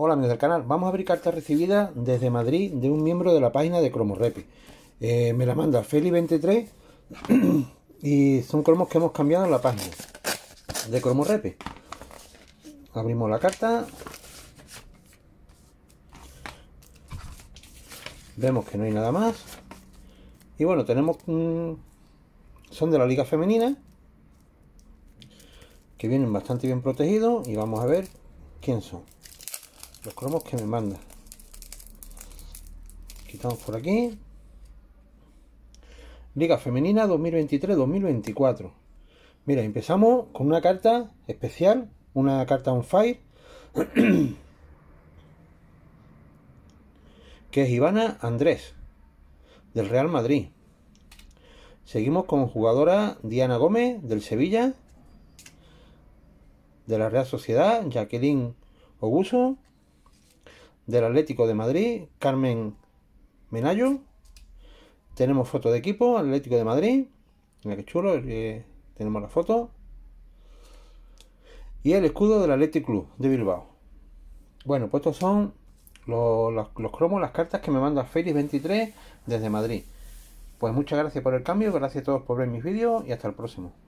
Hola amigos del canal, vamos a abrir carta recibida desde Madrid de un miembro de la página de CromoRepe eh, me la manda Feli23 y son cromos que hemos cambiado en la página de CromoRepe Abrimos la carta. Vemos que no hay nada más. Y bueno, tenemos... Mm, son de la liga femenina. Que vienen bastante bien protegidos. Y vamos a ver quién son los cromos que me manda quitamos por aquí Liga Femenina 2023-2024 mira, empezamos con una carta especial una carta on fire que es Ivana Andrés del Real Madrid seguimos con jugadora Diana Gómez del Sevilla de la Real Sociedad Jacqueline Oguso del Atlético de Madrid, Carmen Menayo. Tenemos foto de equipo, Atlético de Madrid. Mira que chulo, eh, tenemos la foto. Y el escudo del Athletic Club de Bilbao. Bueno, pues estos son los, los cromos, las cartas que me manda Félix23 desde Madrid. Pues muchas gracias por el cambio, gracias a todos por ver mis vídeos y hasta el próximo.